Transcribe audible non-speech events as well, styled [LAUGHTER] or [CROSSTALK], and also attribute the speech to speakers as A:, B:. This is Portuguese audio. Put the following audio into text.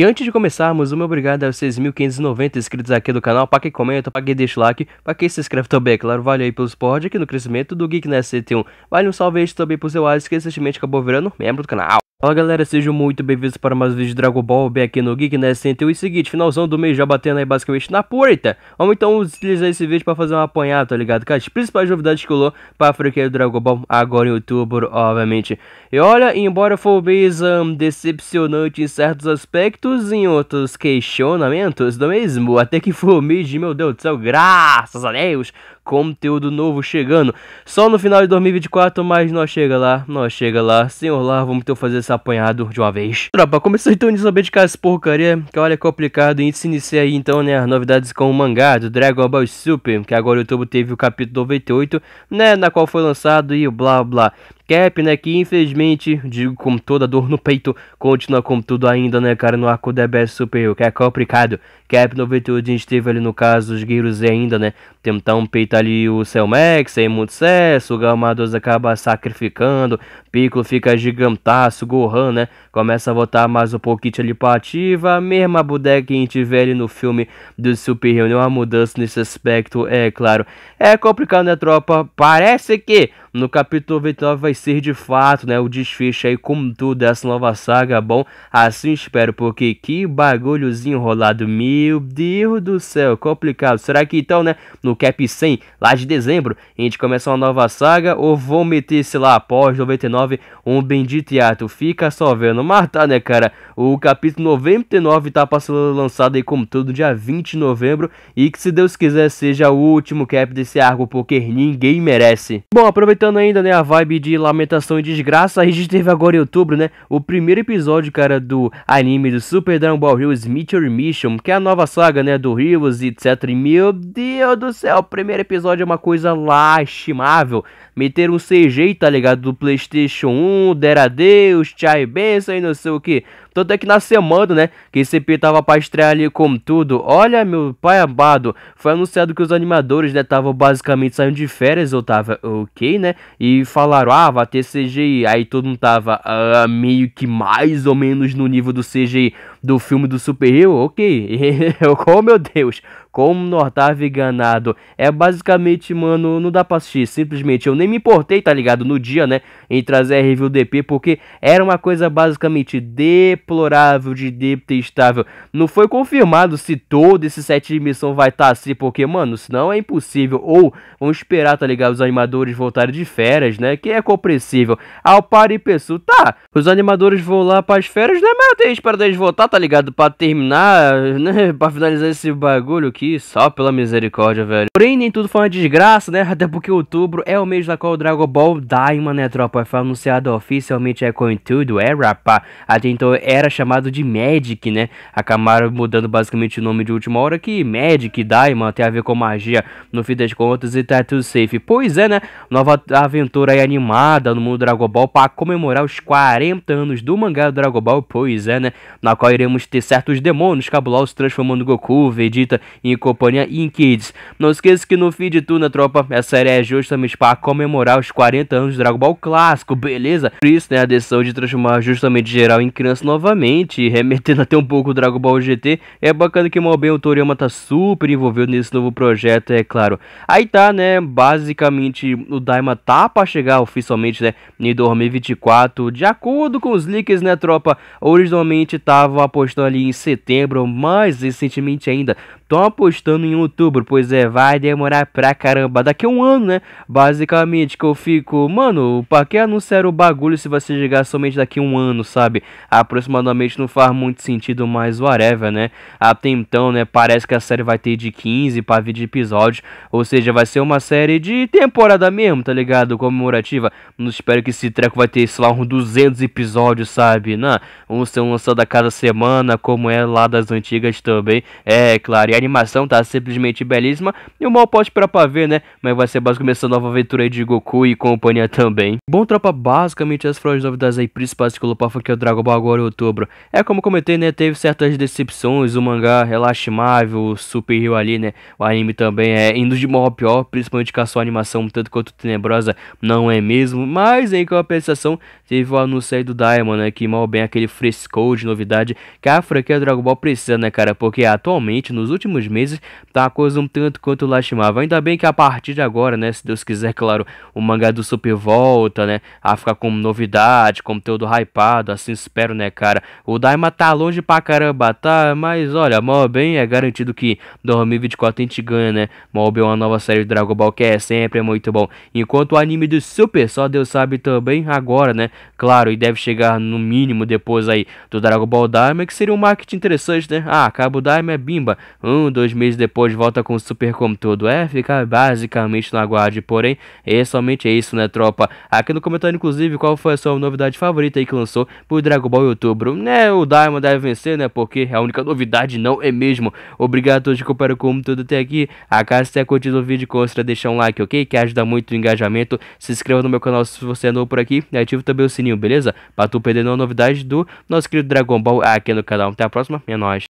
A: E antes de começarmos, uma obrigado aos 6.590 inscritos aqui do canal, para quem comenta, para quem deixa o like, para quem se inscreve também, é claro, vale aí pelo suporte aqui no crescimento do Geek Nest 1. Vale um salve também para o seu Alisson, que recentemente acabou virando membro do canal. Fala galera, sejam muito bem-vindos para mais um vídeo de Dragon Ball bem aqui no Geek Nerd né? E é o seguinte, finalzão do mês já batendo aí basicamente na porta. Vamos então utilizar esse vídeo para fazer um apanhado, tá ligado? cara. as principais novidades que rolou para a franquia do Dragon Ball agora em outubro, obviamente. E olha, embora for um mês hum, decepcionante em certos aspectos, em outros questionamentos do é mesmo, até que foi um mês de, meu Deus do céu, graças a Deus, conteúdo novo chegando. Só no final de 2024, mas nós chega lá, nós chega lá. Senhor lá, vamos então fazer essa apanhado de uma vez. Tropa, começou então de saber de casa porcaria, que olha é complicado. E se inicia aí então, né, as novidades com o mangá do Dragon Ball Super, que agora o YouTube teve o capítulo 98, né, na qual foi lançado e blá blá. Cap, né, que infelizmente, digo com toda dor no peito, continua com tudo ainda, né, cara, no arco da BS Superior, que é complicado. Cap no gente teve ali no caso, os Guerreiros ainda, né, tentar um peitar ali o Selmax sem muito sucesso, o Galmados acaba sacrificando, Piccolo fica gigantaço, Gohan, né, começa a voltar mais um pouquinho ali pra ativa, a mesma bodega que a gente vê ali no filme do Super Reunião, a mudança nesse aspecto, é claro. É complicado, né, tropa? Parece que... No capítulo 29 vai ser de fato, né, o desfecho aí como tudo dessa nova saga, bom, assim espero, porque que bagulhozinho rolado, meu Deus do céu, complicado. Será que então, né, no cap 100, lá de dezembro, a gente começa uma nova saga ou vou meter, sei lá, após 99, um bendito hiato? Fica só vendo, mas tá, né, cara, o capítulo 99 tá passando lançado aí como tudo dia 20 de novembro e que se Deus quiser seja o último cap desse arco, porque ninguém merece. Bom, aproveitando aproveitando ainda, né, a vibe de lamentação e desgraça, a gente teve agora em outubro, né, o primeiro episódio, cara, do anime do Super Dragon Ball Heroes Meteor Mission, que é a nova saga, né, do Heroes e etc. E meu Deus do céu, o primeiro episódio é uma coisa lastimável. Meter um CG, tá ligado, do Playstation 1, dera Deus, tchau benção e não sei o que. Tanto é que na semana, né, que esse EP tava pra estrear ali como tudo, olha meu pai amado, foi anunciado que os animadores, né, estavam basicamente saindo de férias, eu tava ok, né, e falaram, ah, vai ter CGI, aí todo mundo tava ah, meio que mais ou menos no nível do CGI do filme do super-hero, ok. [LAUGHS] oh, meu Deus, como Nortave enganado. É basicamente, mano, não dá pra assistir. Simplesmente, eu nem me importei, tá ligado? No dia, né? Em trazer a review DP, porque era uma coisa basicamente deplorável, de detestável. Não foi confirmado se todo esse set de missão vai estar tá assim, porque, mano, senão é impossível. Ou vamos esperar, tá ligado? Os animadores voltarem de férias, né? Que é compreensível. Ao par e pessoa, tá. Os animadores vão lá pras férias, né? Mas eu tenho que esperar eles voltar, tá ligado? Pra terminar, [LAUGHS] né? Pra finalizar esse bagulho aqui, só pela misericórdia, velho. Porém, nem tudo foi uma desgraça, né? Até porque outubro é o mês da qual o Dragon Ball Daima, né, tropa? Foi anunciado oficialmente é com tudo é rapá. Até então era chamado de Magic, né? Acabaram mudando basicamente o nome de última hora que Magic Daima tem a ver com magia, no fim das contas, e tá tudo safe. Pois é, né? Nova aventura aí animada no mundo Dragon Ball pra comemorar os 40 anos do mangá do Dragon Ball, pois é, né? Na qual iremos iremos ter certos demônios, cabulosos se transformando Goku, Vegeta e companhia em Kids. Não esqueça que no fim de tudo, né, tropa, essa série é justamente para comemorar os 40 anos do Dragon Ball clássico, beleza? Por isso, né, a decisão de transformar justamente geral em criança novamente, [LAUGHS] remetendo até um pouco o Dragon Ball GT. É bacana que mal bem o Toriyama tá super envolvido nesse novo projeto, é claro. Aí tá, né, basicamente o Daima tá para chegar oficialmente, né, em 2024, de acordo com os leaks, né, tropa, originalmente tava postou ali em setembro, mais recentemente ainda estão apostando em outubro, pois é, vai demorar pra caramba. Daqui a um ano, né? Basicamente, que eu fico, mano, pra que anunciar o bagulho se você chegar somente daqui a um ano, sabe? Aproximadamente não faz muito sentido, mas whatever, né? Até então, né? Parece que a série vai ter de 15 pra 20 episódios, ou seja, vai ser uma série de temporada mesmo, tá ligado? Comemorativa. Não espero que esse treco vai ter, sei lá, uns 200 episódios, sabe? Não, vão ser lançado a cada semana, como é lá das antigas também. É, claro. E animação tá simplesmente belíssima. E o mal pode esperar pra ver, né? Mas vai ser basicamente essa nova aventura aí de Goku e companhia também. Bom, tropa, basicamente as frases novidades aí principais que o foi que é o Dragon Ball agora em outubro. É como comentei, né? Teve certas decepções, o mangá o super Hero ali, né? O anime também é indo de mal a pior, principalmente com a sua animação tanto quanto tenebrosa, não é mesmo? Mas em compensação, teve o anúncio aí do Diamond né? Que mal bem aquele frescou de novidade que a franquia Dragon Ball precisa, né, cara? Porque atualmente, nos últimos últimos meses tá a coisa um tanto quanto lastimável. Ainda bem que a partir de agora, né, se Deus quiser, [LAUGHS] claro, o mangá do Super volta, né, a ficar como novidade, conteúdo hypado, assim espero, né, cara. O Daima tá longe pra caramba, tá? Mas olha, mó bem é garantido que 2024 a gente ganha, né? Mó bem uma nova série de Dragon Ball que é sempre é muito bom. Enquanto o anime do Super, só Deus sabe também agora, né? Claro, e deve chegar no mínimo depois aí do Dragon Ball Daima, que seria um marketing interessante, né? Ah, acaba o Daima, é bimba. Hum, dois meses depois volta com o tudo É, fica basicamente no aguarde, porém, é somente isso, né, tropa? Aqui no comentário, inclusive, qual foi a sua novidade favorita aí que lançou pro Dragon Ball Outubro? Né, o Daimon deve vencer, né, porque é a única novidade, não é mesmo. Obrigado a todos que acompanharam como tudo até aqui. A você tenha curtido o vídeo, considera deixar um like, ok? Que ajuda muito o engajamento. Se inscreva no meu canal se você é novo por aqui. E ative também o sininho, beleza? Pra tu perder nenhuma novidade do nosso querido Dragon Ball aqui no canal. Até a próxima, é nóis.